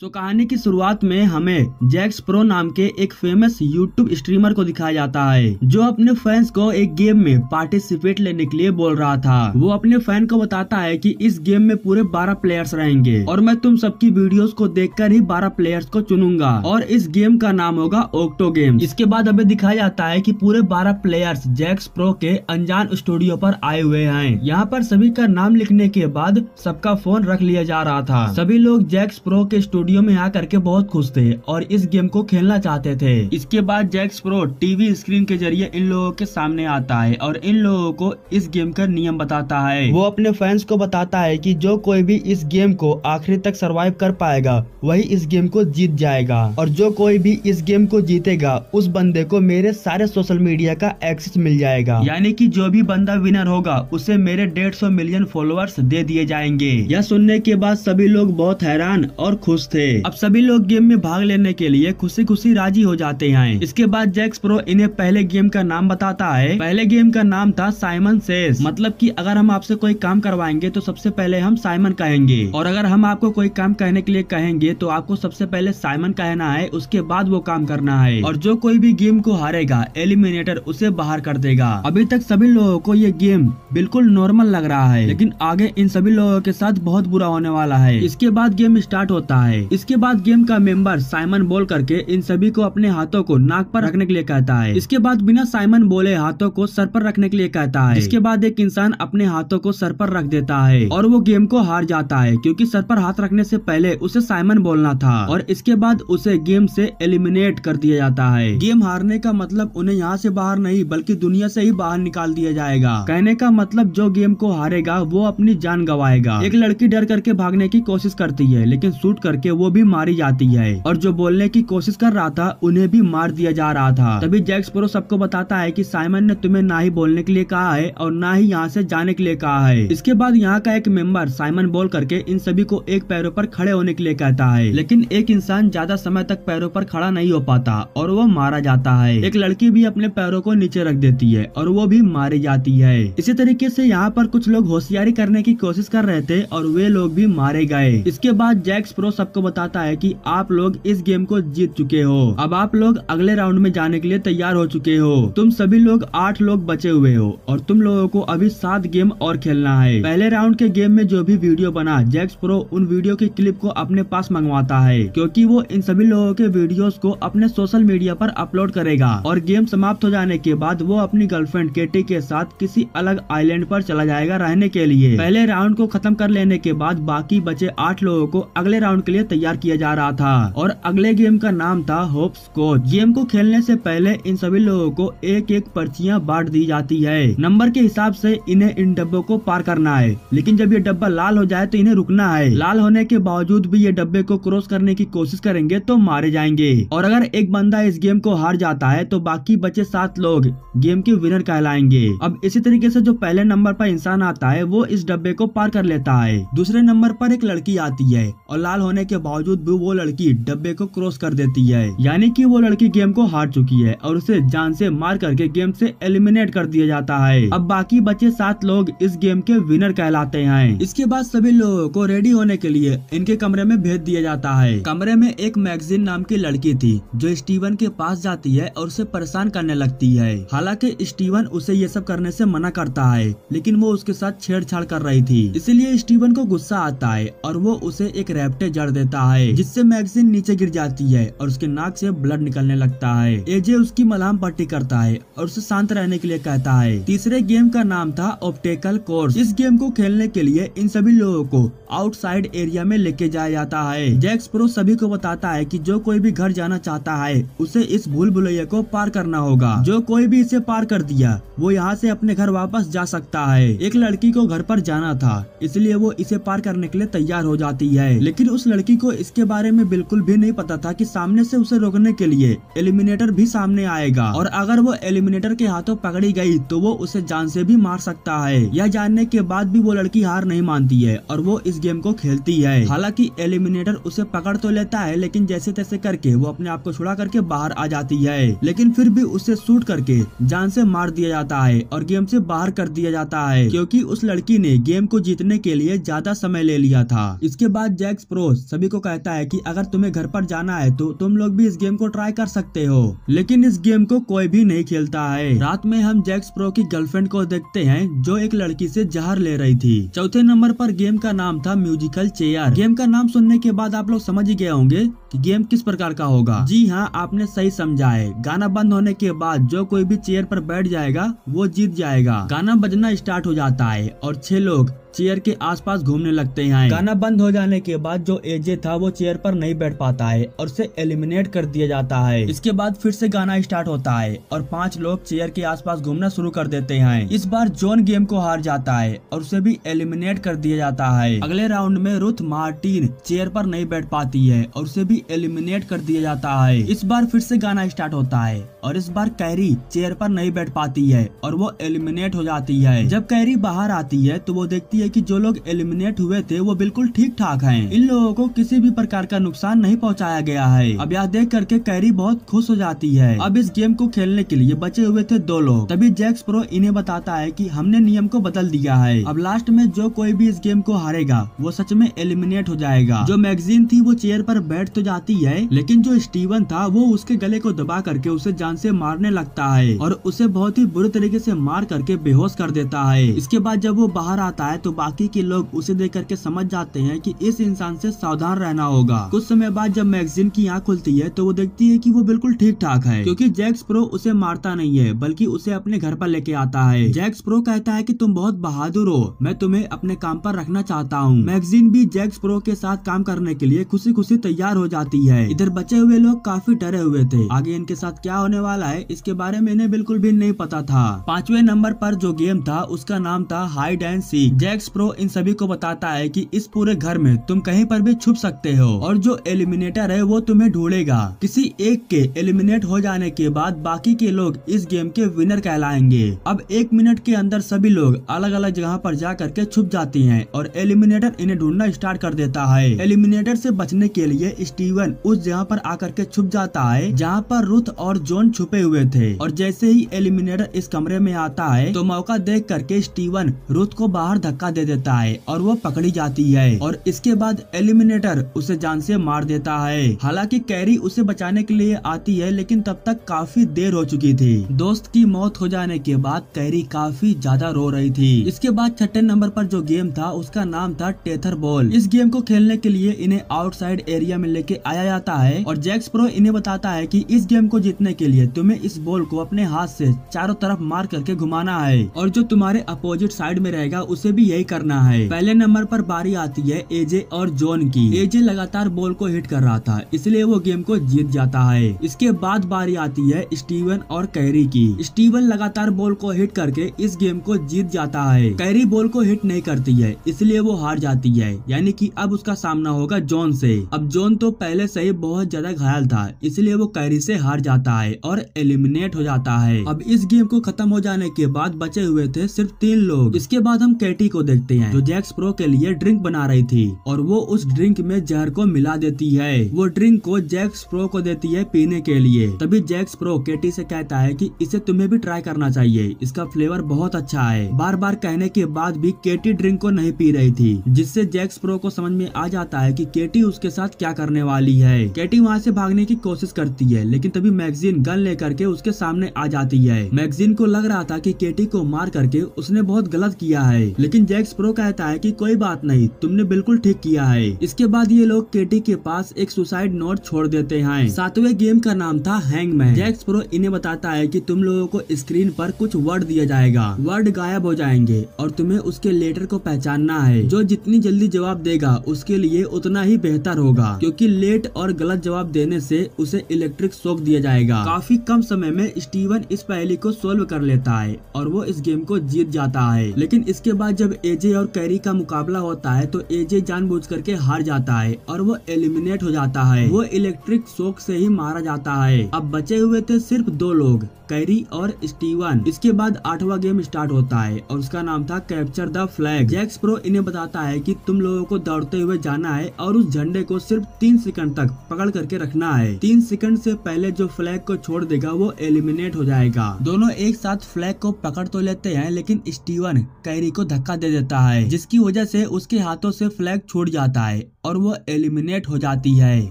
सो so, कहानी की शुरुआत में हमें जैक्स प्रो नाम के एक फेमस यूट्यूब स्ट्रीमर को दिखाया जाता है जो अपने फैंस को एक गेम में पार्टिसिपेट लेने के लिए बोल रहा था वो अपने फैन को बताता है कि इस गेम में पूरे 12 प्लेयर्स रहेंगे और मैं तुम सबकी वीडियोस को देखकर ही 12 प्लेयर्स को चुनूंगा और इस गेम का नाम होगा ओक्टो गेम इसके बाद हमें दिखाया जाता है की पूरे बारह प्लेयर्स जैक्स प्रो के अनजान स्टूडियो आरोप आए हुए है यहाँ पर सभी का नाम लिखने के बाद सबका फोन रख लिया जा रहा था सभी लोग जैक्स प्रो के स्टूडियो स्टूडियो में आकर के बहुत खुश थे और इस गेम को खेलना चाहते थे इसके बाद जैक्स प्रो टीवी स्क्रीन के जरिए इन लोगों के सामने आता है और इन लोगों को इस गेम का नियम बताता है वो अपने फैंस को बताता है की जो कोई भी इस गेम को आखिरी तक सर्वाइव कर पाएगा वही इस गेम को जीत जाएगा और जो कोई भी इस गेम को जीतेगा उस बंदे को मेरे सारे सोशल मीडिया का एक्सेस मिल जाएगा यानी कि जो भी बंदा विनर होगा उसे मेरे 150 मिलियन फॉलोअर्स दे दिए जाएंगे यह सुनने के बाद सभी लोग बहुत हैरान और खुश थे से अब सभी लोग गेम में भाग लेने के लिए खुशी खुशी राजी हो जाते हैं इसके बाद जैक्स प्रो इन्हें पहले गेम का नाम बताता है पहले गेम का नाम था साइमन सेस मतलब कि अगर हम आपसे कोई काम करवाएंगे तो सबसे पहले हम साइमन कहेंगे और अगर हम आपको कोई काम कहने के लिए कहेंगे तो आपको सबसे पहले साइमन कहना है उसके बाद वो काम करना है और जो कोई भी गेम को हारेगा एलिमिनेटर उसे बाहर कर देगा अभी तक सभी लोगों को ये गेम बिल्कुल नॉर्मल लग रहा है लेकिन आगे इन सभी लोगों के साथ बहुत बुरा होने वाला है इसके बाद गेम स्टार्ट होता है इसके बाद गेम का मेंबर साइमन बोल करके इन सभी को अपने हाथों को नाक पर रखने के लिए कहता है इसके बाद बिना साइमन बोले हाथों को सर पर रखने के लिए कहता है इसके बाद एक इंसान अपने हाथों को सर पर रख देता है और वो गेम को हार जाता है क्योंकि सर पर हाथ रखने से पहले उसे साइमन बोलना था और इसके बाद उसे गेम से एलिमिनेट कर दिया जाता है गेम हारने का मतलब उन्हें यहाँ से बाहर नहीं बल्कि दुनिया से ही बाहर निकाल दिया जाएगा कहने का मतलब जो गेम को हारेगा वो अपनी जान गवाएगा एक लड़की डर करके भागने की कोशिश करती है लेकिन शूट करके वो भी मारी जाती है और जो बोलने की कोशिश कर रहा था उन्हें भी मार दिया जा रहा था तभी प्रो सबको बताता है की साइमन ने तुम्हें ना ही बोलने के लिए कहा है और ना ही यहाँ से जाने के लिए कहा है इसके बाद यहाँ का एक मेंबर साइमन बोल करके इन सभी को एक पैरों पर खड़े होने के लिए कहता है लेकिन एक इंसान ज्यादा समय तक पैरों पर खड़ा नहीं हो पाता और वो मारा जाता है एक लड़की भी अपने पैरों को नीचे रख देती है और वो भी मारी जाती है इसी तरीके से यहाँ पर कुछ लोग होशियारी करने की कोशिश कर रहे थे और वे लोग भी मारे गए इसके बाद जैक्स प्रो सबको आपको बताता है कि आप लोग इस गेम को जीत चुके हो अब आप लोग अगले राउंड में जाने के लिए तैयार हो चुके हो तुम सभी लोग आठ लोग बचे हुए हो और तुम लोगों को अभी सात गेम और खेलना है पहले राउंड के गेम में जो भी वीडियो बना जैक्स प्रो उन वीडियो की क्लिप को अपने पास मंगवाता है क्योंकि वो इन सभी लोगों के वीडियोस को अपने सोशल मीडिया पर अपलोड करेगा और गेम समाप्त हो जाने के बाद वो अपनी गर्लफ्रेंड केटी के साथ किसी अलग आइलैंड पर चला जाएगा रहने के लिए पहले राउंड को खत्म कर लेने के बाद बाकी बचे आठ लोगों को अगले राउंड के लिए तैयार किया जा रहा था और अगले गेम का नाम था होप स्कोच गेम को खेलने से पहले इन सभी लोगों को एक एक पर्चियां बांट दी जाती है नंबर के हिसाब से इन्हें इन डब्बों को पार करना है लेकिन जब ये डब्बा लाल हो जाए तो इन्हें रुकना है लाल होने के बावजूद भी ये डब्बे को क्रॉस करने की कोशिश करेंगे तो मारे जाएंगे और अगर एक बंदा इस गेम को हार जाता है तो बाकी बचे सात लोग गेम के विनर कहलाएंगे अब इसी तरीके से जो पहले नंबर पर इंसान आता है वो इस डब्बे को पार कर लेता है दूसरे नंबर पर एक लड़की आती है और लाल होने के बावजूद भी वो लड़की डब्बे को क्रॉस कर देती है यानी कि वो लड़की गेम को हार चुकी है और उसे जान से मार करके गेम से एलिमिनेट कर दिया जाता है अब बाकी बचे सात लोग इस गेम के विनर कहलाते हैं इसके बाद सभी लोगों को रेडी होने के लिए इनके कमरे में भेज दिया जाता है कमरे में एक मैगजीन नाम की लड़की थी जो स्टीवन के पास जाती है और उसे परेशान करने लगती है हालांकि स्टीवन उसे ये सब करने ऐसी मना करता है लेकिन वो उसके साथ छेड़छाड़ कर रही थी इसीलिए स्टीवन को गुस्सा आता है और वो उसे एक रैप्टे जड़ देता करता है जिससे मैगजीन नीचे गिर जाती है और उसके नाक से ब्लड निकलने लगता है एजे उसकी मलाम पट्टी करता है और उसे शांत रहने के लिए कहता है तीसरे गेम का नाम था ऑप्टेकल कोर्स इस गेम को खेलने के लिए इन सभी लोगों को आउटसाइड एरिया में लेके जाया जाता है जैक्स प्रो सभी को बताता है की जो कोई भी घर जाना चाहता है उसे इस भूल भुलैया को पार करना होगा जो कोई भी इसे पार कर दिया वो यहाँ से अपने घर वापस जा सकता है एक लड़की को घर पर जाना था इसलिए वो इसे पार करने के लिए तैयार हो जाती है लेकिन उस लड़की को इसके बारे में बिल्कुल भी नहीं पता था कि सामने से उसे रोकने के लिए एलिमिनेटर भी सामने आएगा और अगर वो एलिमिनेटर के हाथों पकड़ी गई तो वो उसे जान से भी मार सकता है यह जानने के बाद भी वो लड़की हार नहीं मानती है और वो इस गेम को खेलती है हालांकि एलिमिनेटर उसे पकड़ तो लेता है लेकिन जैसे तैसे करके वो अपने आप को छुड़ा करके बाहर आ जाती है लेकिन फिर भी उसे शूट करके जान से मार दिया जाता है और गेम से बाहर कर दिया जाता है क्योंकि उस लड़की ने गेम को जीतने के लिए ज्यादा समय ले लिया था इसके बाद जैक्स प्रो सभी को कहता है कि अगर तुम्हें घर पर जाना है तो तुम लोग भी इस गेम को ट्राई कर सकते हो लेकिन इस गेम को कोई भी नहीं खेलता है रात में हम जैक्स प्रो की गर्लफ्रेंड को देखते हैं जो एक लड़की से जहर ले रही थी चौथे नंबर पर गेम का नाम था म्यूजिकल चेयर गेम का नाम सुनने के बाद आप लोग समझ ही गए होंगे कि गेम किस प्रकार का होगा जी हाँ आपने सही समझा है गाना बंद होने के बाद जो कोई भी चेयर पर बैठ जाएगा वो जीत जाएगा गाना बजना स्टार्ट हो जाता है और छह लोग चेयर के आसपास घूमने लगते हैं गाना बंद हो जाने के बाद जो एजे था वो चेयर पर नहीं बैठ पाता है और उसे एलिमिनेट कर दिया जाता है इसके बाद फिर से गाना स्टार्ट होता है और पांच लोग चेयर के आसपास घूमना शुरू कर देते हैं इस बार जोन गेम को हार जाता है और उसे भी एलिमिनेट कर दिया जाता है अगले राउंड में रुथ मार्टिन चेयर पर नहीं बैठ पाती है और उसे भी एलिमिनेट कर दिया जाता है इस बार फिर से गाना स्टार्ट होता है और इस बार कैरी चेयर पर नहीं बैठ पाती है और वो एलिमिनेट हो जाती है जब कैरी बाहर आती है तो वो देखती चाहिए कि जो लोग एलिमिनेट हुए थे वो बिल्कुल ठीक ठाक हैं। इन लोगों को किसी भी प्रकार का नुकसान नहीं पहुंचाया गया है अब यह देख करके कैरी बहुत खुश हो जाती है अब इस गेम को खेलने के लिए बचे हुए थे दो लोग तभी जैक्स प्रो इन्हें बताता है की हमने नियम को बदल दिया है अब लास्ट में जो कोई भी इस गेम को हारेगा वो सच में एलिमिनेट हो जाएगा जो मैगजीन थी वो चेयर पर बैठ तो जाती है लेकिन जो स्टीवन था वो उसके गले को दबा करके उसे जान से मारने लगता है और उसे बहुत ही बुरे तरीके से मार करके बेहोश कर देता है इसके बाद जब वो बाहर आता है तो तो बाकी के लोग उसे देख करके समझ जाते हैं कि इस इंसान से सावधान रहना होगा कुछ समय बाद जब मैगजीन की आँख खुलती है तो वो देखती है की वो बिल्कुल ठीक ठाक है क्यूँकी जैक्स प्रो उसे मारता नहीं है बल्कि उसे अपने घर पर लेके आता है जैक्स प्रो कहता है की तुम बहुत बहादुर हो मैं तुम्हें अपने काम पर रखना चाहता हूँ मैगजीन भी जैक्स प्रो के साथ काम करने के लिए खुशी खुशी तैयार हो जाती है इधर बचे हुए लोग काफी डरे हुए थे आगे इनके साथ क्या होने वाला है इसके बारे में इन्हें बिल्कुल भी नहीं पता था पांचवे नंबर पर जो गेम था उसका नाम था hide and seek Jacks Pro इन सभी को बताता है कि इस पूरे घर में तुम कहीं पर भी छुप सकते हो और जो एलिमिनेटर है वो तुम्हें ढूंढेगा किसी एक के एलिमिनेट हो जाने के बाद बाकी के लोग इस गेम के विनर कहलाएंगे अब एक मिनट के अंदर सभी लोग अलग अलग जगह पर जा करके छुप जाती हैं और एलिमिनेटर इन्हें ढूंढना स्टार्ट कर देता है एलिमिनेटर से बचने के लिए स्टीवन उस जगह पर आकर के छुप जाता है जहाँ पर रुथ और जोन छुपे हुए थे और जैसे ही एलिमिनेटर इस कमरे में आता है तो मौका देख करके स्टीवन रुथ को बाहर धक्का बना दे देता है और वो पकड़ी जाती है और इसके बाद एलिमिनेटर उसे जान से मार देता है हालांकि कैरी उसे बचाने के लिए आती है लेकिन तब तक काफी देर हो चुकी थी दोस्त की मौत हो जाने के बाद कैरी काफी ज्यादा रो रही थी इसके बाद छठे नंबर पर जो गेम था उसका नाम था टेथर बॉल इस गेम को खेलने के लिए इन्हें आउटसाइड एरिया में लेके आया जाता है और जैक्स प्रो इन्हें बताता है की इस गेम को जीतने के लिए तुम्हें इस बॉल को अपने हाथ ऐसी चारों तरफ मार करके घुमाना है और जो तुम्हारे अपोजिट साइड में रहेगा उसे भी यही करना है पहले नंबर पर बारी आती है एजे और जोन की एजे लगातार बॉल को हिट कर रहा था इसलिए वो गेम को जीत जाता है इसके बाद बारी आती है स्टीवन और कैरी की स्टीवन लगातार बॉल को हिट करके इस गेम को जीत जाता है कैरी बॉल को हिट नहीं करती है इसलिए वो हार जाती है यानी की अब उसका सामना होगा जॉन से अब जॉन तो पहले से ही बहुत ज्यादा घायल था इसलिए वो कैरी से हार जाता है और एलिमिनेट हो जाता है अब इस गेम को खत्म हो जाने के बाद बचे हुए थे सिर्फ तीन लोग इसके बाद हम कैटी को देखते हैं जो जैक्स प्रो के लिए ड्रिंक बना रही थी और वो उस ड्रिंक में जहर को मिला देती है वो ड्रिंक को जैक्स प्रो को देती है पीने के लिए तभी जैक्स प्रो केटी से कहता है कि इसे तुम्हें भी ट्राई करना चाहिए इसका फ्लेवर बहुत अच्छा है बार बार कहने के बाद भी केटी ड्रिंक को नहीं पी रही थी जिससे जैक्स प्रो को समझ में आ जाता है की केटी उसके साथ क्या करने वाली है केटी वहाँ से भागने की कोशिश करती है लेकिन तभी मैगजीन गन लेकर के उसके सामने आ जाती है मैगजीन को लग रहा था की केटी को मार करके उसने बहुत गलत किया है लेकिन जैक एक्स प्रो कहता है कि कोई बात नहीं तुमने बिल्कुल ठीक किया है इसके बाद ये लोग केटी के पास एक सुसाइड नोट छोड़ देते हैं सातवें गेम का नाम था हैंग मैन जैक्स प्रो इन्हें बताता है कि तुम लोगों को स्क्रीन पर कुछ वर्ड दिया जाएगा वर्ड गायब हो जाएंगे और तुम्हे उसके लेटर को पहचानना है जो जितनी जल्दी जवाब देगा उसके लिए उतना ही बेहतर होगा क्योंकि लेट और गलत जवाब देने से उसे इलेक्ट्रिक शोक दिया जाएगा काफी कम समय में स्टीवन इस पहली को सोल्व कर लेता है और वो इस गेम को जीत जाता है लेकिन इसके बाद जब एजे और कैरी का मुकाबला होता है तो एजे बुझ करके हार जाता है और वो एलिमिनेट हो जाता है वो इलेक्ट्रिक शोक से ही मारा जाता है अब बचे हुए थे सिर्फ दो लोग कैरी और स्टीवन इसके बाद आठवां गेम स्टार्ट होता है और उसका नाम था capture the flag Jacks Pro इन्हें बताता है कि तुम लोगों को दौड़ते हुए जाना है और उस झंडे को सिर्फ तीन सेकंड तक पकड़ करके रखना है तीन सेकंड से पहले जो फ्लैग को छोड़ देगा वो एलिमिनेट हो जाएगा दोनों एक साथ फ्लैग को पकड़ तो लेते हैं लेकिन स्टीवन कैरी को धक्का दे देता है जिसकी वजह से उसके हाथों से फ्लैग छूट जाता है और वो एलिमिनेट हो जाती है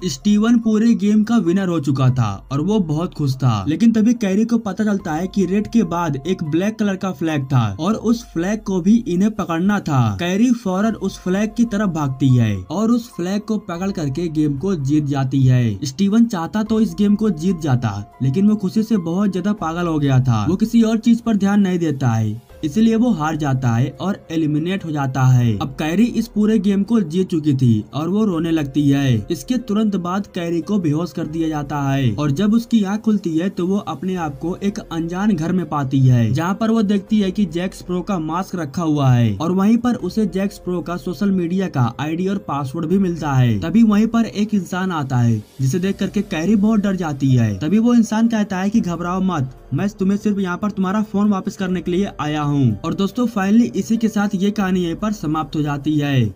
स्टीवन पूरे गेम का विनर हो चुका था और वो बहुत खुश था लेकिन तभी कैरी को पता चलता है कि रेड के बाद एक ब्लैक कलर का फ्लैग था और उस फ्लैग को भी इन्हें पकड़ना था कैरी फॉरन उस फ्लैग की तरफ भागती है और उस फ्लैग को पकड़ करके गेम को जीत जाती है स्टीवन चाहता तो इस गेम को जीत जाता लेकिन वो खुशी से बहुत ज्यादा पागल हो गया था वो किसी और चीज पर ध्यान नहीं देता है इसलिए वो हार जाता है और एलिमिनेट हो जाता है अब कैरी इस पूरे गेम को जीत चुकी थी और वो रोने लगती है इसके तुरंत बाद कैरी को बेहोश कर दिया जाता है और जब उसकी आँख खुलती है तो वो अपने आप को एक अनजान घर में पाती है जहाँ पर वो देखती है की जैक्स प्रो का मास्क रखा हुआ है और वही पर उसे जैक्स प्रो का सोशल मीडिया का आईडी और पासवर्ड भी मिलता है तभी वहीं पर एक इंसान आता है जिसे देख करके कैरी बहुत डर जाती है तभी वो इंसान कहता है कि घबराओ मत मैं तुम्हें सिर्फ यहाँ पर तुम्हारा फोन वापस करने के लिए आया हूँ और दोस्तों फाइनली इसी के साथ ये कहानी यहीं पर समाप्त हो जाती है